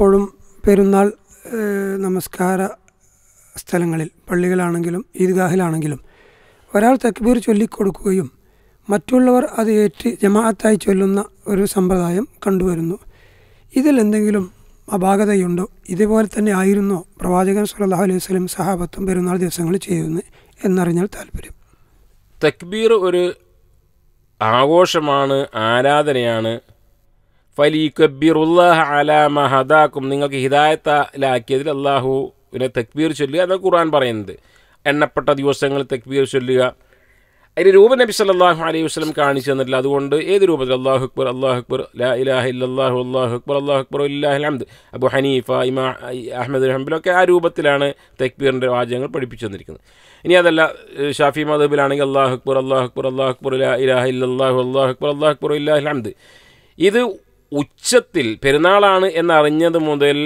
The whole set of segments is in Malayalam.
എപ്പോഴും പെരുന്നാൾ നമസ്കാര സ്ഥലങ്ങളിൽ പള്ളികളാണെങ്കിലും ഈദ്ഗാഹിലാണെങ്കിലും ഒരാൾ തക്ബീർ ചൊല്ലിക്കൊടുക്കുകയും മറ്റുള്ളവർ അത് ഏറ്റ് ജമാഅത്തായി ചൊല്ലുന്ന ഒരു സമ്പ്രദായം കണ്ടുവരുന്നു ഇതിൽ എന്തെങ്കിലും അപാകതയുണ്ടോ ഇതുപോലെ തന്നെ ആയിരുന്നോ പ്രവാചകൻ സുല്ലാ അലൈഹി സ്വലം സഹാബത്തും പെരുന്നാൾ ദിവസങ്ങളിൽ ചെയ്യുന്നത് എന്നറിഞ്ഞാൽ താല്പര്യം തക്ബീർ ഒരു ആഘോഷമാണ് ആരാധനയാണ് ഫലീക്കബീറുല്ലാഹ അലാമ ഹദാക്കും നിങ്ങൾക്ക് ഹിദായത്തലാക്കിയതിൽ അള്ളാഹുവിനെ തെക്ബീർ ചൊല്ലുക അതാണ് ഖുർആൻ പറയുന്നത് എണ്ണപ്പെട്ട ദിവസങ്ങൾ തെക്ബീർ ചൊല്ലുക അതിന് രൂപ നബി സല്ലാഹു അലൈഹി വസ്ലം കാണിച്ചു തന്നിട്ടില്ല അതുകൊണ്ട് ഏത് രൂപത്തിൽ അള്ളാഹു അക്ബർ അള്ളാഹു അക്ബർ ലാ ഇലാഹ ഇല്ലാഹു അള്ളാഹു അക്ബർ അള്ളാഹു അക്ബർ ഇല്ലാഹ് അഹമ്മദ് അബു ഹനീഫ ഇമാ അഹമ്മദ് ഹംബിലൊക്കെ ആ രൂപത്തിലാണ് തക്ബീറിൻ്റെ വാചകങ്ങൾ പഠിപ്പിച്ചു തന്നിരിക്കുന്നത് ഇനി അതല്ല ഷാഫി മദബിലാണെങ്കിൽ അള്ളാഹു അക്ബർ അള്ളാഹു അക്ബർ അള്ളാഹു അക്ബർ ലാ ഇലാഹ ഇല്ലാഹു അള്ളാഹു അക്ബർ അള്ളാഹു അക്ബർ ഇല്ലാഹ് അഹമ്മദ് ഇത് ഉച്ചത്തിൽ പെരുന്നാളാണ് എന്നറിഞ്ഞത് മുതൽ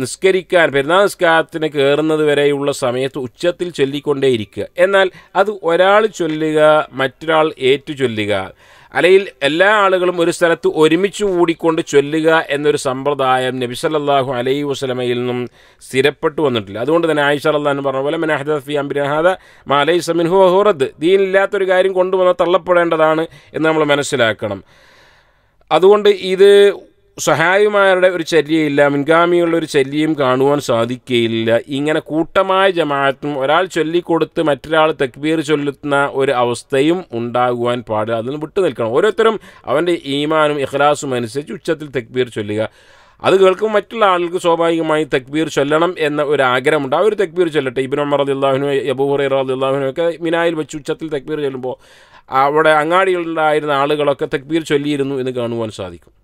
നിസ്കരിക്കാൻ പെരുന്നാൾ നിസ്കാരത്തിന് കയറുന്നത് വരെയുള്ള സമയത്ത് ഉച്ചത്തിൽ ചൊല്ലിക്കൊണ്ടേയിരിക്കുക എന്നാൽ അത് ഒരാൾ ചൊല്ലുക മറ്റൊരാൾ ഏറ്റു ചൊല്ലുക അല്ലെങ്കിൽ എല്ലാ ആളുകളും ഒരു സ്ഥലത്ത് ഒരുമിച്ച് കൂടിക്കൊണ്ട് ചൊല്ലുക എന്നൊരു സമ്പ്രദായം നബി സല്ലാഹു അലൈഹി വസ്ലമയിൽ നിന്നും സ്ഥിരപ്പെട്ടു വന്നിട്ടില്ല അതുകൊണ്ട് തന്നെ ആയിഷ അള്ളഹാൻ പറഞ്ഞ പോലെ മനഹദി അംബിനഹാദ മാലൈ സമിൻഹു അഹുറദ് ദീനില്ലാത്തൊരു കാര്യം കൊണ്ടുവന്ന് തള്ളപ്പെടേണ്ടതാണ് എന്ന് നമ്മൾ മനസ്സിലാക്കണം അതുകൊണ്ട് ഇത് സഹായിമാരുടെ ഒരു ചര്യയില്ല മുൻഗാമിയുള്ള ഒരു ചര്യയും കാണുവാൻ സാധിക്കുകയില്ല ഇങ്ങനെ കൂട്ടമായ ജമാഅത്തും ഒരാൾ ചൊല്ലിക്കൊടുത്ത് മറ്റൊരാൾ തക്ബീർ ചൊല്ലുന്ന ഒരു അവസ്ഥയും ഉണ്ടാകുവാൻ പാടില്ല അതിൽ നിന്ന് വിട്ടു നിൽക്കണം ഓരോരുത്തരും അവൻ്റെ ഈമാനും ഇഖ്ലാസും അനുസരിച്ച് ഉച്ചത്തിൽ തക്ബീർ ചൊല്ലുക അത് കേൾക്കുമ്പോൾ മറ്റുള്ള ആളുകൾക്ക് സ്വാഭാവികമായി തക്ബീർ ചൊല്ലണം എന്ന ഒരു ആഗ്രഹമുണ്ട് ആ ഒരു തക്ബീർ ചൊല്ലട്ടെ ഇബിൻ ഉമർ അള്ളാഹുനു അബൂഹുറൈ അള്ളാഹുനു ഒക്കെ മിനായിൽ വെച്ച് ഉച്ചത്തിൽ തക്ബീർ ചൊല്ലുമ്പോൾ അവിടെ അങ്ങാടികളിലായിരുന്ന ആളുകളൊക്കെ തക്ബീർ ചൊല്ലിയിരുന്നു എന്ന് കാണുവാൻ സാധിക്കും